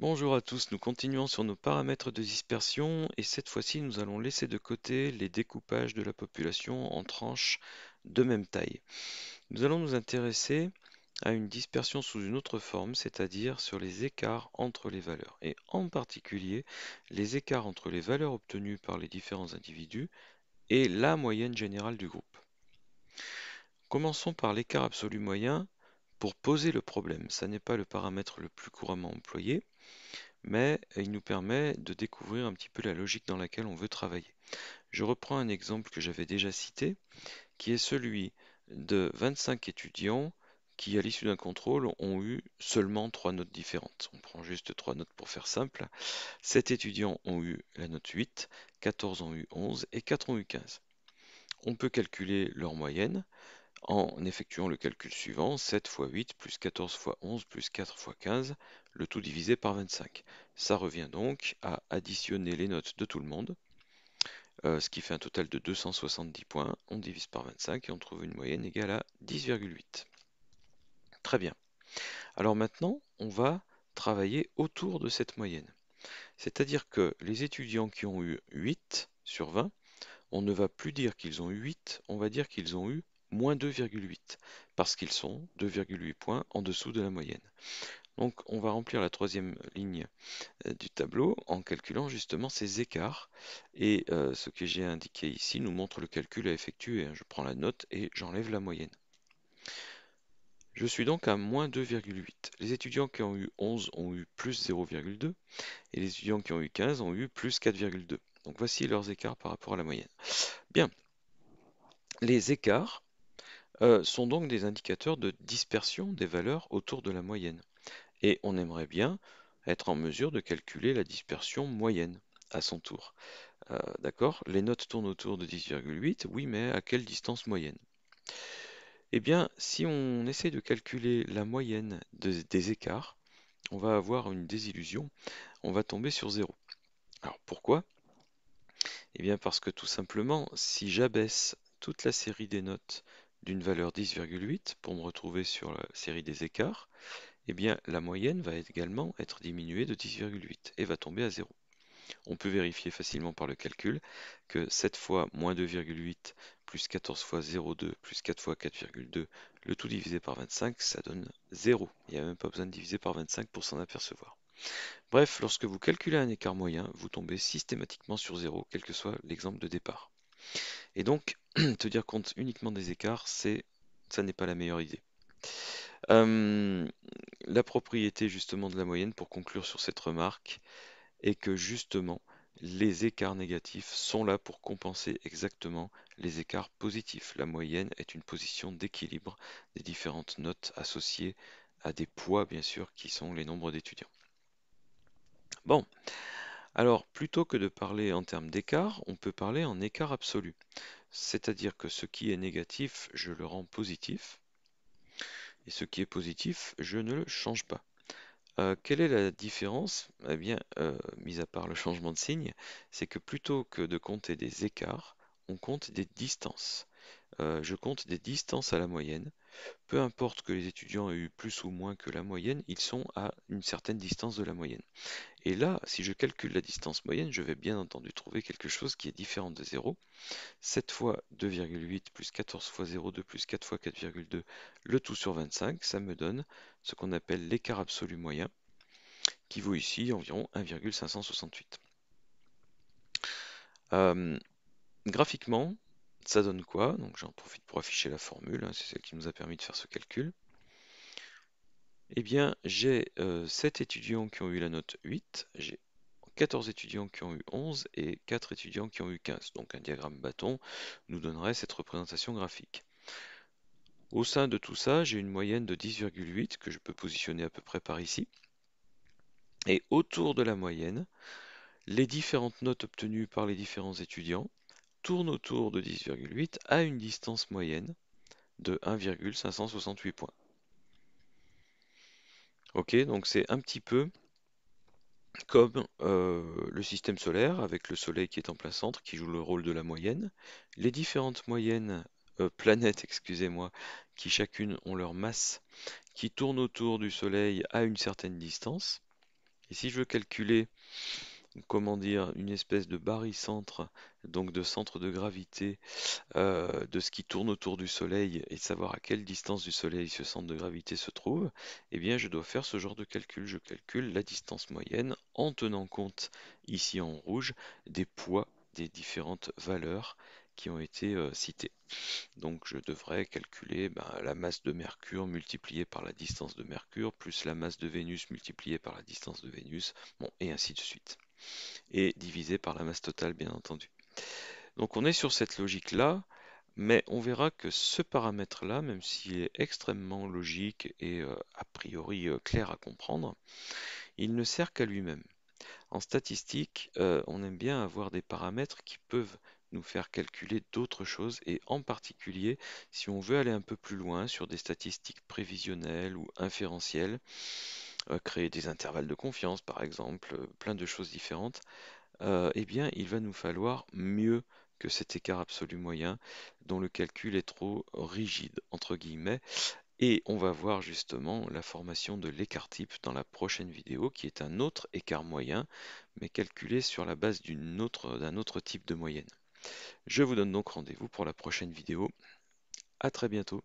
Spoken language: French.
Bonjour à tous, nous continuons sur nos paramètres de dispersion et cette fois-ci nous allons laisser de côté les découpages de la population en tranches de même taille. Nous allons nous intéresser à une dispersion sous une autre forme, c'est-à-dire sur les écarts entre les valeurs et en particulier les écarts entre les valeurs obtenues par les différents individus et la moyenne générale du groupe. Commençons par l'écart absolu moyen pour poser le problème. Ça n'est pas le paramètre le plus couramment employé, mais il nous permet de découvrir un petit peu la logique dans laquelle on veut travailler. Je reprends un exemple que j'avais déjà cité, qui est celui de 25 étudiants qui, à l'issue d'un contrôle, ont eu seulement trois notes différentes. On prend juste trois notes pour faire simple. 7 étudiants ont eu la note 8, 14 ont eu 11 et 4 ont eu 15. On peut calculer leur moyenne en effectuant le calcul suivant, 7 x 8 plus 14 x 11 plus 4 x 15, le tout divisé par 25. Ça revient donc à additionner les notes de tout le monde, euh, ce qui fait un total de 270 points. On divise par 25 et on trouve une moyenne égale à 10,8. Très bien. Alors maintenant, on va travailler autour de cette moyenne. C'est-à-dire que les étudiants qui ont eu 8 sur 20, on ne va plus dire qu'ils ont eu 8, on va dire qu'ils ont eu moins 2,8 parce qu'ils sont 2,8 points en dessous de la moyenne. Donc on va remplir la troisième ligne euh, du tableau en calculant justement ces écarts. Et euh, ce que j'ai indiqué ici nous montre le calcul à effectuer. Hein. Je prends la note et j'enlève la moyenne. Je suis donc à moins 2,8. Les étudiants qui ont eu 11 ont eu plus 0,2 et les étudiants qui ont eu 15 ont eu plus 4,2. Donc voici leurs écarts par rapport à la moyenne. Bien, les écarts euh, sont donc des indicateurs de dispersion des valeurs autour de la moyenne. Et on aimerait bien être en mesure de calculer la dispersion moyenne à son tour. Euh, d'accord Les notes tournent autour de 10,8, oui, mais à quelle distance moyenne Eh bien, si on essaie de calculer la moyenne des écarts, on va avoir une désillusion, on va tomber sur 0. Alors pourquoi Eh bien parce que tout simplement, si j'abaisse toute la série des notes d'une valeur 10,8 pour me retrouver sur la série des écarts, eh bien la moyenne va également être diminuée de 10,8 et va tomber à 0. On peut vérifier facilement par le calcul que 7 fois moins 2,8 plus 14 fois 0,2 plus 4 fois 4,2, le tout divisé par 25, ça donne 0. Il n'y a même pas besoin de diviser par 25 pour s'en apercevoir. Bref, lorsque vous calculez un écart moyen, vous tombez systématiquement sur 0, quel que soit l'exemple de départ. Et donc, te dire compte uniquement des écarts, c'est, ça n'est pas la meilleure idée. Hum, la propriété justement de la moyenne, pour conclure sur cette remarque, est que justement, les écarts négatifs sont là pour compenser exactement les écarts positifs. La moyenne est une position d'équilibre des différentes notes associées à des poids, bien sûr, qui sont les nombres d'étudiants. Bon, alors, plutôt que de parler en termes d'écart, on peut parler en écart absolu. C'est-à-dire que ce qui est négatif, je le rends positif. Et ce qui est positif, je ne le change pas. Euh, quelle est la différence Eh bien, euh, mis à part le changement de signe, c'est que plutôt que de compter des écarts, on compte des distances. Euh, je compte des distances à la moyenne peu importe que les étudiants aient eu plus ou moins que la moyenne, ils sont à une certaine distance de la moyenne. Et là, si je calcule la distance moyenne, je vais bien entendu trouver quelque chose qui est différent de 0. 7 fois 2,8 plus 14 fois 0,2 plus 4 fois 4,2, le tout sur 25, ça me donne ce qu'on appelle l'écart absolu moyen, qui vaut ici environ 1,568. Euh, graphiquement, ça donne quoi Donc j'en profite pour afficher la formule, hein, c'est celle qui nous a permis de faire ce calcul. Eh bien, j'ai 7 euh, étudiants qui ont eu la note 8, j'ai 14 étudiants qui ont eu 11 et 4 étudiants qui ont eu 15. Donc un diagramme bâton nous donnerait cette représentation graphique. Au sein de tout ça, j'ai une moyenne de 10,8 que je peux positionner à peu près par ici. Et autour de la moyenne, les différentes notes obtenues par les différents étudiants, tourne autour de 10,8 à une distance moyenne de 1,568 points. Ok, donc c'est un petit peu comme euh, le système solaire, avec le Soleil qui est en plein centre, qui joue le rôle de la moyenne, les différentes moyennes euh, planètes, excusez-moi, qui chacune ont leur masse, qui tournent autour du Soleil à une certaine distance. Et si je veux calculer comment dire, une espèce de barycentre, donc de centre de gravité euh, de ce qui tourne autour du Soleil et de savoir à quelle distance du Soleil ce centre de gravité se trouve, eh bien je dois faire ce genre de calcul. Je calcule la distance moyenne en tenant compte, ici en rouge, des poids des différentes valeurs qui ont été euh, citées. Donc je devrais calculer ben, la masse de Mercure multipliée par la distance de Mercure, plus la masse de Vénus multipliée par la distance de Vénus, bon, et ainsi de suite et divisé par la masse totale, bien entendu. Donc on est sur cette logique-là, mais on verra que ce paramètre-là, même s'il est extrêmement logique et euh, a priori euh, clair à comprendre, il ne sert qu'à lui-même. En statistique, euh, on aime bien avoir des paramètres qui peuvent nous faire calculer d'autres choses et en particulier si on veut aller un peu plus loin sur des statistiques prévisionnelles ou inférentielles euh, créer des intervalles de confiance par exemple, euh, plein de choses différentes, euh, eh bien il va nous falloir mieux que cet écart absolu moyen dont le calcul est trop rigide entre guillemets et on va voir justement la formation de l'écart type dans la prochaine vidéo qui est un autre écart moyen mais calculé sur la base d'un autre, autre type de moyenne. Je vous donne donc rendez-vous pour la prochaine vidéo. A très bientôt